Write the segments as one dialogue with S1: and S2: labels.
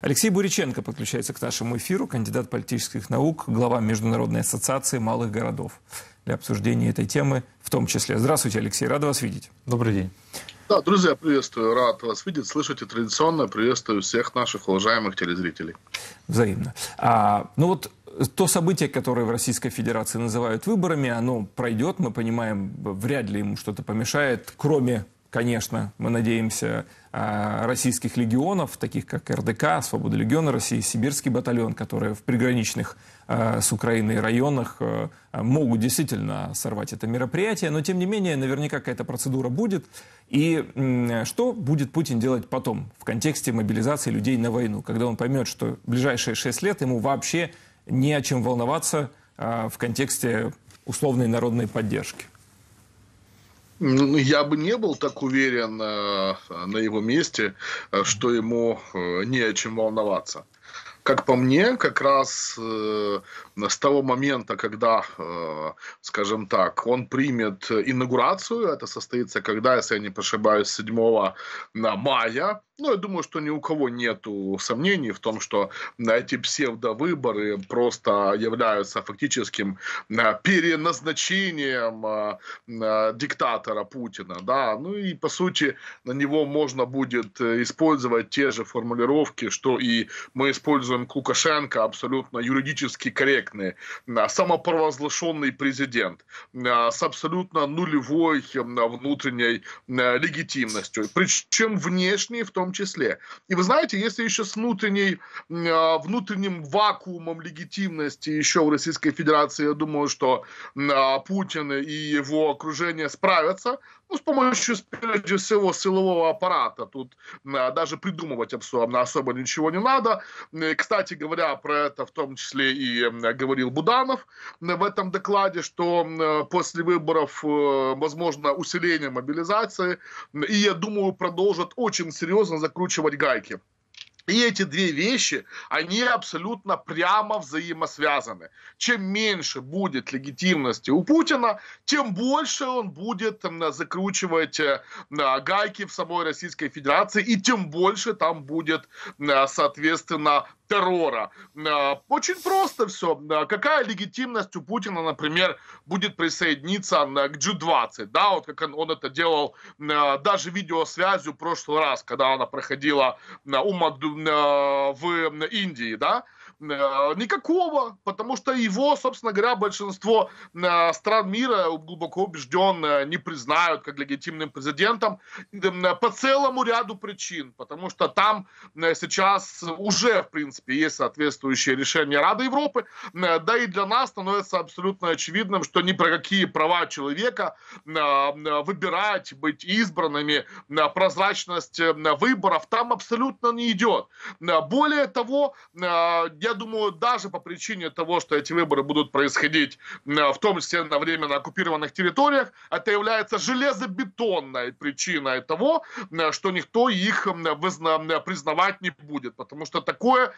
S1: Алексей Буриченко подключается к нашему эфиру, кандидат политических наук, глава Международной ассоциации малых городов для обсуждения этой темы в том числе. Здравствуйте, Алексей, рад вас видеть. Добрый день.
S2: Да, друзья, приветствую, рад вас видеть, слышать и традиционно приветствую всех наших уважаемых телезрителей.
S1: Взаимно. А, ну вот то событие, которое в Российской Федерации называют выборами, оно пройдет, мы понимаем, вряд ли ему что-то помешает, кроме конечно, мы надеемся, а, российских легионов, таких как РДК, Свобода легиона России, Сибирский батальон, которые в приграничных а, с Украиной районах а, могут действительно сорвать это мероприятие, но тем не менее наверняка какая-то процедура будет. И что будет Путин делать потом в контексте мобилизации людей на войну, когда он поймет, что ближайшие шесть лет ему вообще не о чем волноваться в контексте условной народной поддержки?
S2: Ну, ну, я бы не был так уверен э, на его месте, э, что ему э, не о чем волноваться как по мне, как раз э, с того момента, когда, э, скажем так, он примет инаугурацию, это состоится, когда, если я не ошибаюсь, 7 мая, ну, я думаю, что ни у кого нет сомнений в том, что эти псевдовыборы просто являются фактическим а, переназначением а, а, диктатора Путина. Да? Ну и, по сути, на него можно будет э, использовать те же формулировки, что и мы используем к Лукашенко, абсолютно юридически корректные. Самопровозглашенный президент с абсолютно нулевой внутренней легитимностью. Причем внешне в том том числе. И вы знаете, если еще с внутренней, а, внутренним вакуумом легитимности еще в Российской Федерации, я думаю, что а, Путин и его окружение справятся, ну, с помощью, прежде всего, силового аппарата. Тут а, даже придумывать особо, особо ничего не надо. Кстати говоря, про это в том числе и говорил Буданов в этом докладе, что после выборов, э, возможно, усиление мобилизации. И, я думаю, продолжат очень серьезно нужно закручивать гайки. И эти две вещи, они абсолютно прямо взаимосвязаны. Чем меньше будет легитимности у Путина, тем больше он будет закручивать э, гайки в самой Российской Федерации, и тем больше там будет, соответственно, террора. Э, очень просто все. Э, какая легитимность у Путина, например, будет присоединиться э, к G20, да, вот как он, он это делал даже видеосвязью в прошлый раз, когда она проходила у Макду... в Индии, да, Э, никакого, потому что его, собственно говоря, большинство э, стран мира глубоко убежден э, не признают как легитимным президентом по целому ряду причин, потому что там сейчас уже, в принципе, есть соответствующее решение Рады Европы, да и для нас становится абсолютно очевидным, что ни про какие права человека выбирать, быть избранными, прозрачность выборов там абсолютно не идет. Более того, я думаю, даже по причине того, что эти выборы будут происходить в том числе на временно оккупированных территориях, это является железобетонной причиной того, что никто их признавать не будет, потому что такое,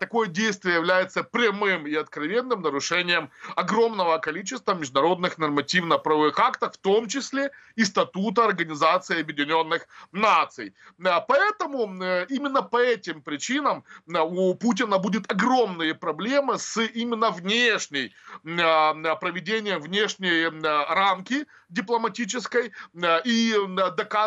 S2: такое действие является прямым и откровенным нарушением огромного количества международных нормативно-правовых актов, в том числе и статута Организации Объединенных Наций. А поэтому именно по этим причинам у Путина будет огромные проблемы с именно внешней, а, проведением внешней а, рамки дипломатической. А, и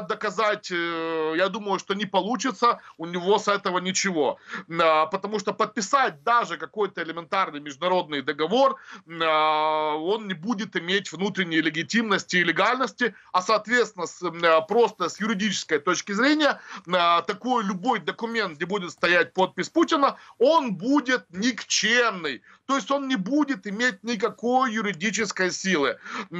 S2: доказать, э, я думаю, что не получится, у него с этого ничего. Потому что подписать даже какой-то элементарный международный договор, он не будет иметь внутренней легитимности и легальности, а, соответственно, просто с юридической точки зрения, такой любой документ, где будет стоять подпись Путина, он будет будет никчемный. То есть он не будет иметь никакой юридической силы.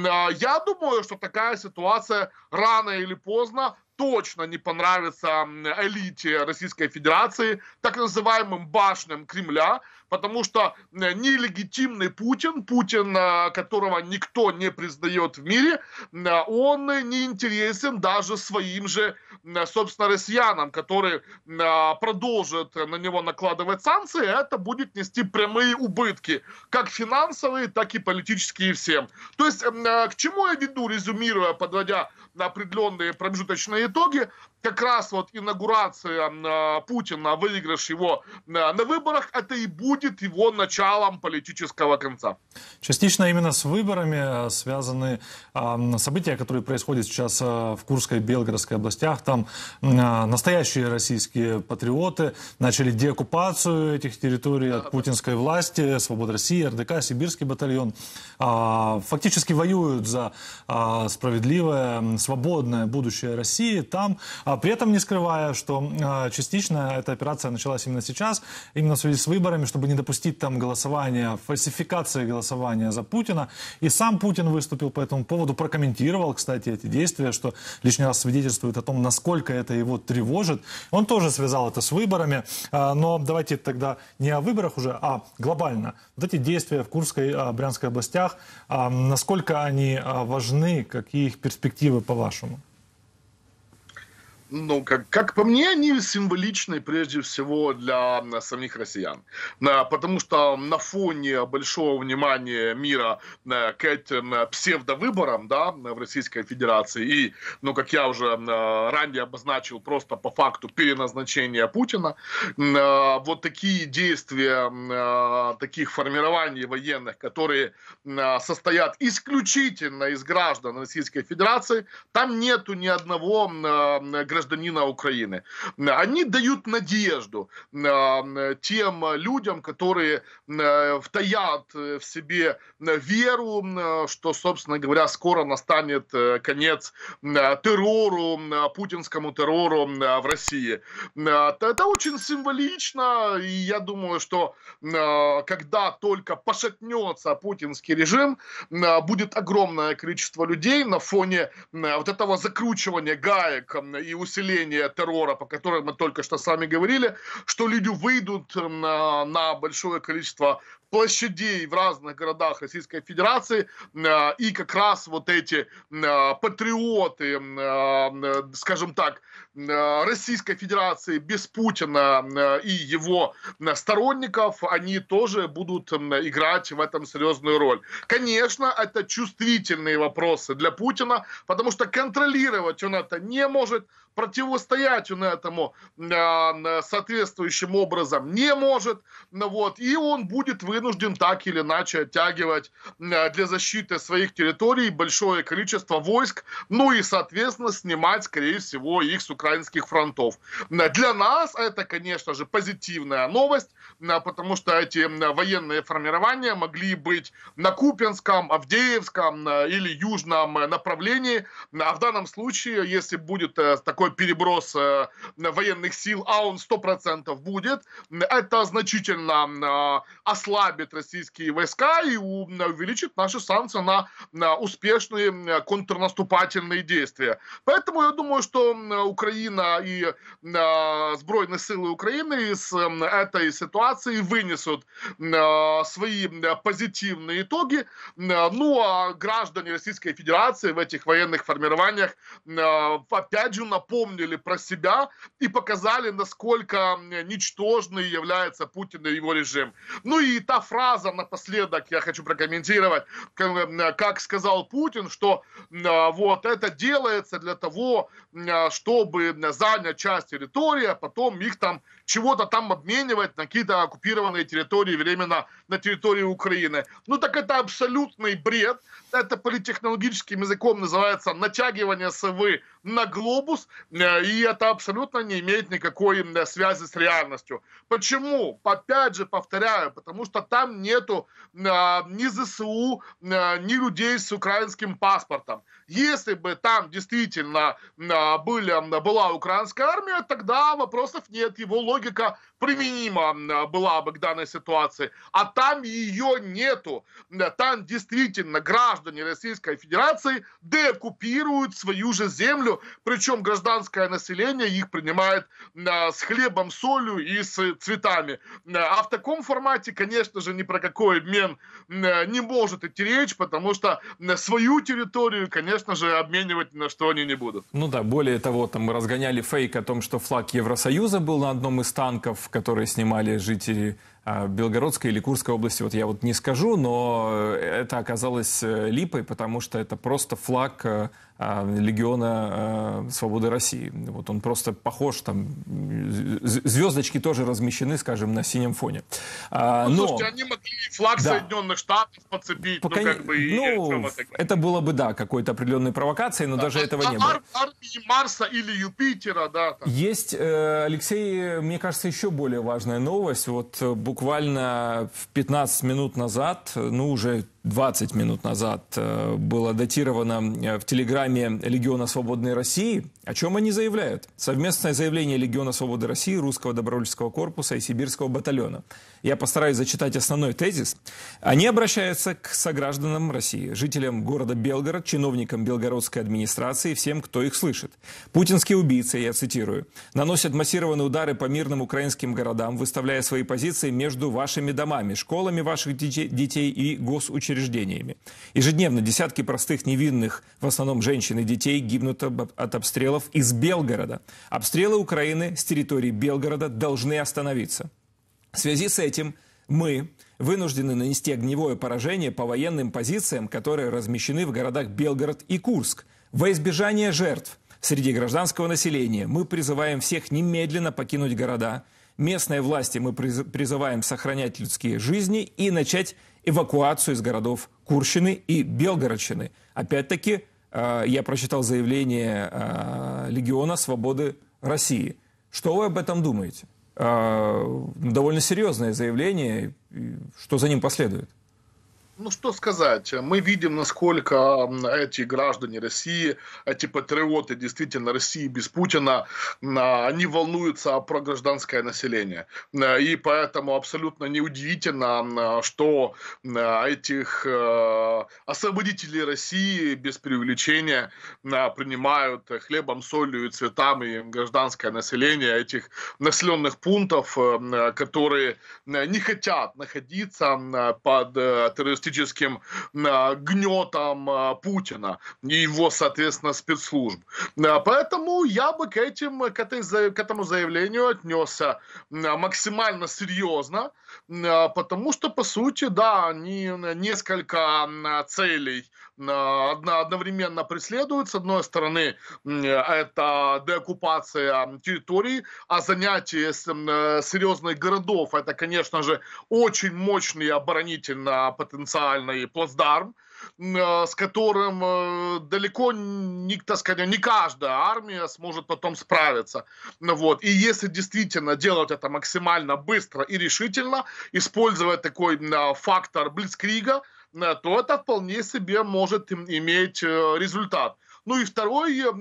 S2: А, я думаю, что такая ситуация рано или поздно точно не понравится элите Российской Федерации, так называемым башням Кремля, потому что нелегитимный Путин, Путин, э, которого никто не признает в мире, он не интересен даже своим же, собственно, россиянам, которые э, продолжат на него накладывать санкции, а это будет нести прямые убытки, как финансовые, так и политические всем. То есть, э, к чему я веду, резюмируя, подводя на определенные промежуточные итоге как раз вот инаугурация а, Путина, выигрыш его а, на выборах, это и будет его началом политического конца.
S3: Частично именно с выборами а, связаны события, которые происходят сейчас в Курской Белгородской областях. Там настоящие российские патриоты начали деоккупацию этих территорий от путинской власти, Свобода России, РДК, Сибирский батальон. Фактически воюют за справедливое, свободное будущее России там, а при этом не скрывая, что а, частично эта операция началась именно сейчас, именно в связи с выборами, чтобы не допустить там голосования, фальсификации голосования за Путина. И сам Путин выступил по этому поводу, прокомментировал, кстати, эти действия, что лишний раз свидетельствует о том, насколько это его тревожит. Он тоже связал это с выборами, а, но давайте тогда не о выборах уже, а глобально. Вот эти действия в Курской, Брянской областях, насколько они важны, какие их перспективы по-вашему?
S2: ну, как, как по мне, они символичны прежде всего для самих россиян. Э, потому что на фоне большого внимания мира э, к этим э, псевдовыборам да, в Российской Федерации и, ну, как я уже ранее обозначил, просто по факту переназначения Путина, вот такие действия таких формирований военных, которые состоят исключительно из граждан Российской Федерации, там нету ни одного гражданина гражданина Украины. Они дают надежду а, тем людям, которые а, втаят в себе веру, а, что, собственно говоря, скоро настанет конец террору, путинскому террору в России. Это очень символично, и я думаю, что когда только пошатнется путинский режим, будет огромное количество людей на фоне вот этого закручивания гаек и усилий усиление террора, по которому мы только что с вами говорили, что люди выйдут эм, на, на большое количество площадей в разных городах Российской Федерации, э, и как раз вот эти э, патриоты, эм, э, скажем так, Российской Федерации без Путина и его сторонников, они тоже будут эм, играть в этом серьезную роль. Конечно, это чувствительные вопросы для Путина, потому что контролировать он это не может, противостоять он этому а, соответствующим образом не может, ну вот, и он будет вынужден так или иначе оттягивать для защиты своих территорий большое количество войск, ну и, соответственно, снимать, скорее всего, их с украинских фронтов. Для нас это, конечно же, позитивная новость, потому что эти военные формирования могли быть на Купинском, Авдеевском или Южном э, направлении, а в данном случае, если будет э, такой такой переброс э, военных сил, а он 100% будет. Это значительно э, ослабит российские войска и увеличит наши шансы на, на успешные э, контрнаступательные действия. Поэтому я думаю, что Украина и сбройные силы Украины из этой ситуации вынесут свои позитивные итоги. Ну а граждане Российской Федерации в этих военных формированиях опять же на напомнили про себя и показали, насколько ничтожный является Путин и его режим. Ну и та фраза напоследок, я хочу прокомментировать, как сказал Путин, что а, вот это делается для того, а, чтобы занять часть территории, а потом их там чего-то там обменивать на какие-то оккупированные территории, временно на территории Украины. Ну так это абсолютный бред. Это политтехнологическим языком называется натягивание совы на глобус. Э, и это абсолютно не имеет никакой связи с реальностью. Почему? Опять же повторяю, потому что там нету а, ни ЗСУ, а, ни людей с украинским паспортом. Если бы там действительно а, были, была украинская армия, тогда вопросов нет. Его логика применима была бы к данной ситуации. А там ее нету. Там действительно граждане Российской Федерации деоккупируют свою же землю, причем граждан гражданское население их принимает а, с хлебом, солью и с цветами. А в таком формате, конечно же, ни про какой обмен а, не может идти речь, потому что а, свою территорию, конечно же, обменивать на что они не будут.
S1: Ну да, более того, там мы разгоняли фейк о том, что флаг Евросоюза был на одном из танков, которые снимали жители а, Белгородской или Курской области, вот я вот не скажу, но это оказалось э, липой, потому что это просто флаг э, а, легиона э, Свободы России. Вот он просто похож, там звездочки тоже размещены, скажем, на синем фоне. А, ну, но... Слушайте, они
S2: могли флаг да. Соединенных Штатов подцепить, ну, Пока... ну как бы... Ну, и...
S1: это было бы, да, какой-то определенной провокацией, но да, даже а, этого а, не было.
S2: Армии Марса или Юпитера, да. Там.
S1: Есть, Алексей, мне кажется, еще более важная новость. Вот буквально в 15 минут назад, ну уже 20 минут назад, э, было датировано э, в телеграмме Легиона Свободной России, о чем они заявляют. Совместное заявление Легиона Свободы России, Русского добровольческого корпуса и Сибирского батальона. Я постараюсь зачитать основной тезис. Они обращаются к согражданам России, жителям города Белгород, чиновникам белгородской администрации, и всем, кто их слышит. Путинские убийцы, я цитирую, наносят массированные удары по мирным украинским городам, выставляя свои позиции между вашими домами, школами ваших детей и госучреждениями. Ежедневно десятки простых невинных, в основном женщин и детей, гибнут от обстрелов из Белгорода. Обстрелы Украины с территории Белгорода должны остановиться. В связи с этим мы вынуждены нанести огневое поражение по военным позициям, которые размещены в городах Белгород и Курск. Во избежание жертв среди гражданского населения мы призываем всех немедленно покинуть города – Местные власти мы призываем сохранять людские жизни и начать эвакуацию из городов Курщины и Белгородщины. Опять-таки, э, я прочитал заявление э, Легиона свободы России. Что вы об этом думаете? Э, довольно серьезное заявление. Что за ним последует?
S2: ну что сказать, мы видим, насколько эти граждане России, эти патриоты действительно России без Путина, они волнуются про гражданское население. Э, и поэтому абсолютно неудивительно, что этих э, освободителей России без преувеличения принимают хлебом, солью и цветами гражданское население этих населенных пунктов, э, которые не хотят находиться под террористическим политическим а, гнетом а, Путина и его, соответственно, спецслужб. А, поэтому я бы к, этим, к, этой, к этому заявлению отнесся максимально серьезно, потому что, по сути, да, они несколько целей Э, одна, одновременно преследуют. С одной стороны, это деоккупация территории, а занятие э, серьезных городов – это, конечно же, очень мощный оборонительно-потенциальный плацдарм, э, с которым далеко не, так сказать, не каждая армия сможет потом справиться. Ну вот. И если действительно делать это максимально быстро и решительно, используя такой фактор блицкрига – Э, то это вполне себе может иметь э, результат. Ну и второй э,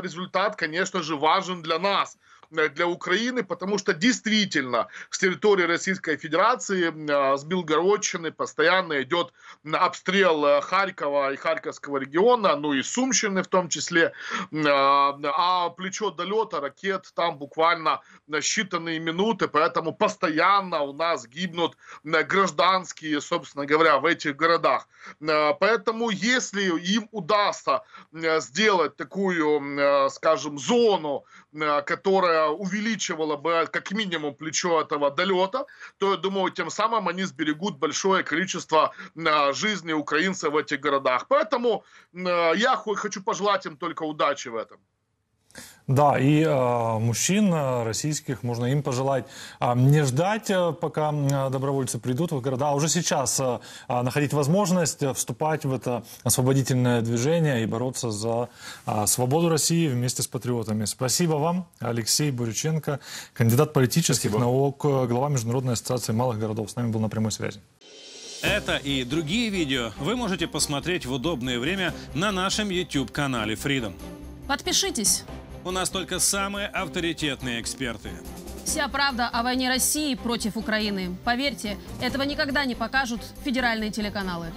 S2: результат, конечно же, важен для нас – Э, для Украины, потому что действительно с территории Российской Федерации, э, с Белгородчины постоянно идет обстрел э, Харькова и Харьковского региона, ну и Сумщины в том числе, а плечо долета ракет там буквально считанные минуты, поэтому постоянно у нас гибнут гражданские, собственно говоря, в этих городах. Поэтому если им удастся сделать такую, скажем, зону Э, которая увеличивала бы как минимум плечо этого долета, то, я думаю, тем самым они сберегут большое количество э, жизни украинцев в этих городах. Поэтому э, я хочу пожелать им только удачи в этом.
S3: Да, и э, мужчин э, российских можно им пожелать э, не ждать, э, пока добровольцы придут в города, а уже сейчас э, э находить возможность вступать в это освободительное движение и бороться за э, свободу России вместе с патриотами. Спасибо вам, Алексей Бурюченко, кандидат политических Спасибо. наук, глава Международной ассоциации малых городов. С нами был на прямой связи. Это и другие видео вы можете посмотреть в удобное время на нашем YouTube-канале Freedom.
S1: Подпишитесь!
S3: У нас только самые авторитетные эксперты.
S1: Вся правда о войне России против
S2: Украины. Поверьте, этого никогда не покажут федеральные телеканалы.